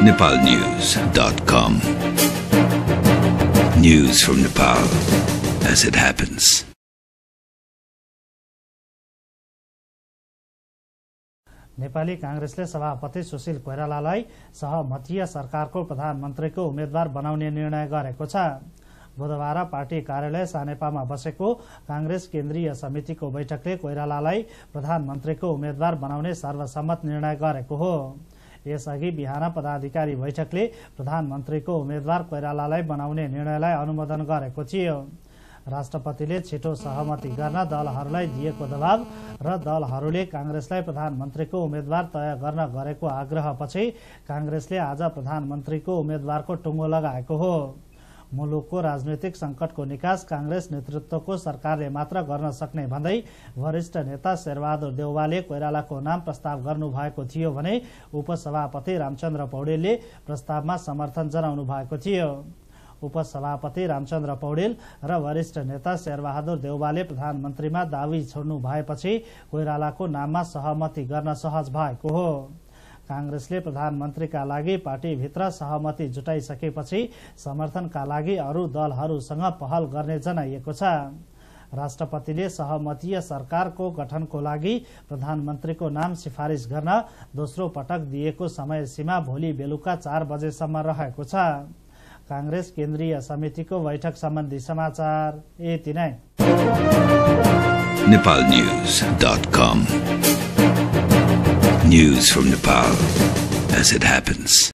nepalnews.com. News from Nepal as it happens. Nepali कांग्रेसले सभापति सुशील कोइरालालाई सहमतीय सरकारको प्रधानमन्त्रीको उम्मेद्वार बनाउने निर्णय गरेको छ बुधबार पार्टी कार्यालय सानेपामा बसेको कांग्रेस केन्द्रीय समितिको बैठकले कोइरालालाई प्रधानमन्त्रीको उम्मेद्वार बनाउने सर्वसम्मत निर्णय गरेको हो यसअघि बिहान पदाधिकारी बैठकले प्रधानमन्त्रीको उम्मेद्वार कोइरालालाई बनाउने निर्णयलाई अनुमोदन गरेको थियो राष्ट्रपतिले छिटो सहमति गर्न दलहरूलाई दिएको दबाव र दलहरूले काङ्ग्रेसलाई प्रधानमन्त्रीको उम्मेद्वार तय गर्न गरेको आग्रहपछि काङ्ग्रेसले आज प्रधानमन्त्रीको उम्मेद्वारको टुङ्गो लगाएको हो मुलुकको राजनैतिक संकटको निकास कांग्रेस नेतृत्वको सरकारले मात्र गर्न सक्ने भन्दै वरिष्ठ नेता शेरबहादुर देउवाले कोइरालाको नाम प्रस्ताव गर्नुभएको थियो भने उपसभापति रामचन्द्र पौडेलले प्रस्तावमा समर्थन जनाउनु भएको थियो उपसभापति रामचन्द्र पौडेल र वरिष्ठ नेता शेरबहादुर देउवाले प्रधानमन्त्रीमा दावी छोड्नु भएपछि कोइरालाको नाममा सहमति गर्न सहज भएको हो काङ्ग्रेसले प्रधानमन्त्रीका लागि पार्टीभित्र सहमति जुटाइसकेपछि समर्थनका लागि अरू दलहरूसँग पहल गर्ने जनाइएको छ राष्ट्रपतिले सहमतीय सरकारको गठनको लागि प्रधानमन्त्रीको नाम सिफारिस गर्न दोस्रो पटक दिएको समय सीमा भोलि बेलुका चार बजेसम्म रहेको छ काङ्ग्रेस केन्द्रीय समितिको बैठक सम्बन्धी समाचार यति नै News from Nepal as it happens.